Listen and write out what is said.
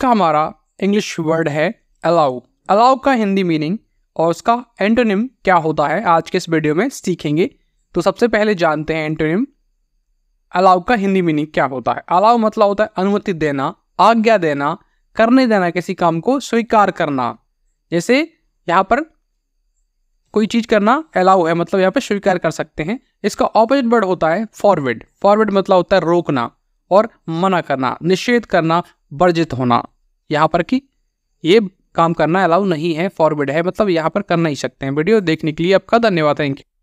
का हमारा English word है अलाउ अलाउ का हिंदी मीनिंग और उसका एंटोनिम क्या होता है आज के इस वीडियो में सीखेंगे तो सबसे पहले जानते हैं एंटोनिम अलाउ का हिंदी मीनिंग क्या होता है अलाउ मतलब होता है अनुमति देना आज्ञा देना करने देना किसी काम को स्वीकार करना जैसे यहाँ पर कोई चीज़ करना अलाउ है मतलब यहाँ पर स्वीकार कर सकते हैं इसका ऑपोजिट वर्ड होता है फॉरवर्ड फॉरवर्ड मतलब होता है रोकना और मना करना निषेध करना वर्जित होना यहाँ पर कि ये काम करना अलाउ नहीं है फॉरवर्ड है मतलब यहाँ पर कर नहीं सकते हैं वीडियो देखने के लिए आपका धन्यवाद थैंक यू